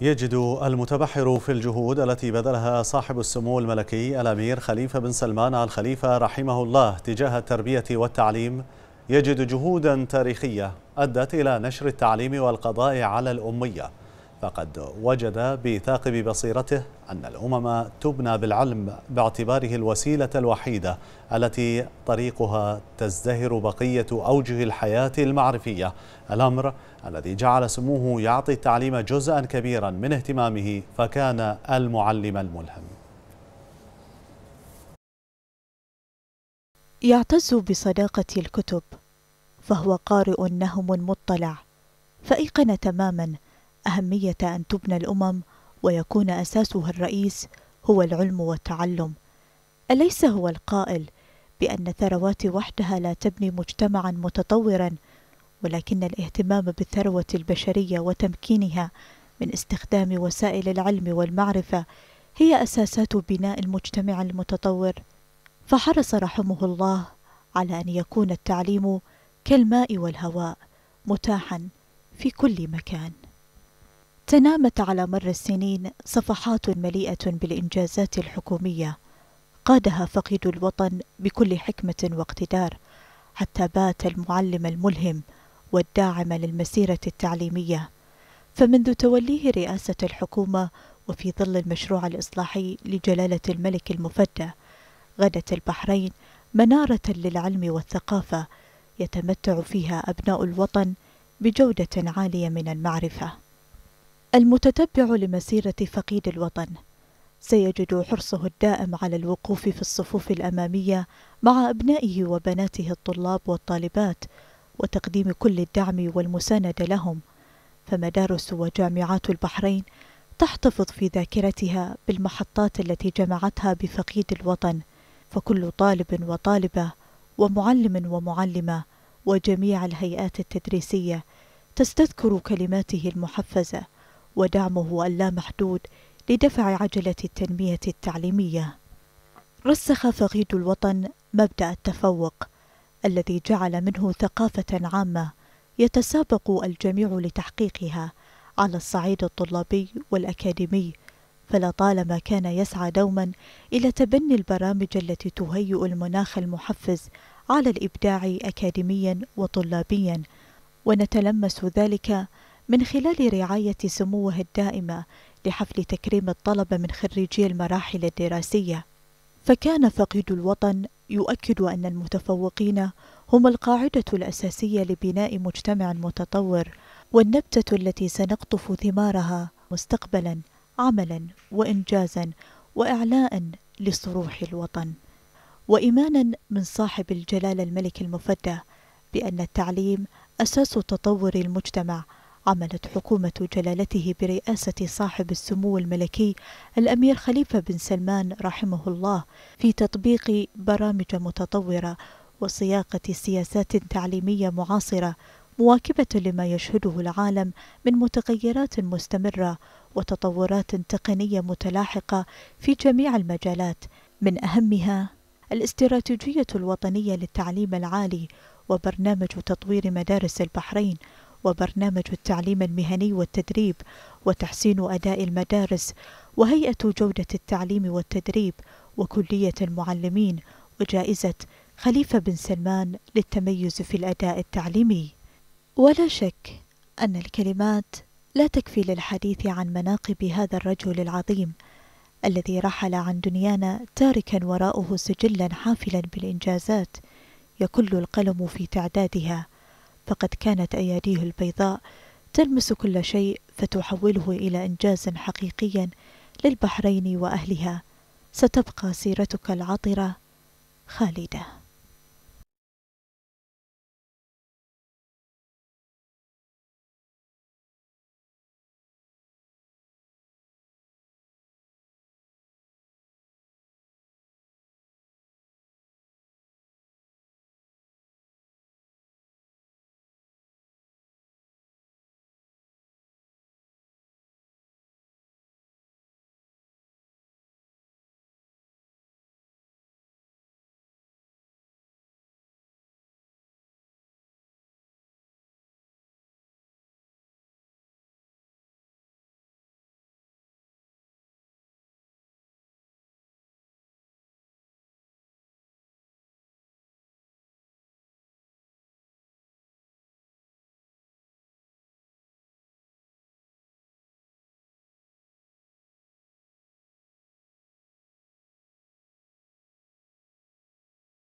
يجد المتبحر في الجهود التي بذلها صاحب السمو الملكي الأمير خليفة بن سلمان الخليفة رحمه الله تجاه التربية والتعليم يجد جهودا تاريخية أدت إلى نشر التعليم والقضاء على الأمية فقد وجد بثاقب بصيرته أن الأمم تبنى بالعلم باعتباره الوسيلة الوحيدة التي طريقها تزدهر بقية أوجه الحياة المعرفية الأمر الذي جعل سموه يعطي التعليم جزءا كبيرا من اهتمامه فكان المعلم الملهم يعتز بصداقة الكتب فهو قارئ نهم مطلع فأيقن تماماً أهمية أن تبنى الأمم ويكون أساسها الرئيس هو العلم والتعلم أليس هو القائل بأن الثروات وحدها لا تبني مجتمعا متطورا ولكن الاهتمام بالثروة البشرية وتمكينها من استخدام وسائل العلم والمعرفة هي أساسات بناء المجتمع المتطور فحرص رحمه الله على أن يكون التعليم كالماء والهواء متاحا في كل مكان تنامت على مر السنين صفحات مليئة بالإنجازات الحكومية قادها فقيد الوطن بكل حكمة واقتدار حتى بات المعلم الملهم والداعم للمسيرة التعليمية فمنذ توليه رئاسة الحكومة وفي ظل المشروع الإصلاحي لجلالة الملك المفدى غدت البحرين منارة للعلم والثقافة يتمتع فيها أبناء الوطن بجودة عالية من المعرفة المتتبع لمسيرة فقيد الوطن سيجد حرصه الدائم على الوقوف في الصفوف الأمامية مع أبنائه وبناته الطلاب والطالبات وتقديم كل الدعم والمساندة لهم فمدارس وجامعات البحرين تحتفظ في ذاكرتها بالمحطات التي جمعتها بفقيد الوطن فكل طالب وطالبة ومعلم ومعلمة وجميع الهيئات التدريسية تستذكر كلماته المحفزه ودعمه اللامحدود لدفع عجلة التنمية التعليمية رسخ فقيد الوطن مبدأ التفوق الذي جعل منه ثقافة عامة يتسابق الجميع لتحقيقها على الصعيد الطلابي والأكاديمي فلطالما كان يسعى دوما إلى تبني البرامج التي تهيئ المناخ المحفز على الإبداع أكاديميا وطلابيا ونتلمس ذلك من خلال رعاية سموه الدائمة لحفل تكريم الطلبة من خريجي المراحل الدراسية فكان فقيد الوطن يؤكد أن المتفوقين هم القاعدة الأساسية لبناء مجتمع متطور والنبتة التي سنقطف ثمارها مستقبلا عملا وإنجازا وإعلاء لصروح الوطن وإيمانا من صاحب الجلالة الملك المفدى بأن التعليم أساس تطور المجتمع عملت حكومة جلالته برئاسة صاحب السمو الملكي الأمير خليفة بن سلمان رحمه الله في تطبيق برامج متطورة وصياغة سياسات تعليمية معاصرة مواكبة لما يشهده العالم من متغيرات مستمرة وتطورات تقنية متلاحقة في جميع المجالات من أهمها الاستراتيجية الوطنية للتعليم العالي وبرنامج تطوير مدارس البحرين وبرنامج التعليم المهني والتدريب وتحسين أداء المدارس وهيئة جودة التعليم والتدريب وكلية المعلمين وجائزة خليفة بن سلمان للتميز في الأداء التعليمي ولا شك أن الكلمات لا تكفي للحديث عن مناقب هذا الرجل العظيم الذي رحل عن دنيانا تاركا وراءه سجلا حافلا بالإنجازات يكل القلم في تعدادها فقد كانت أياديه البيضاء تلمس كل شيء فتحوله إلى إنجاز حقيقي للبحرين وأهلها ستبقى سيرتك العطرة خالدة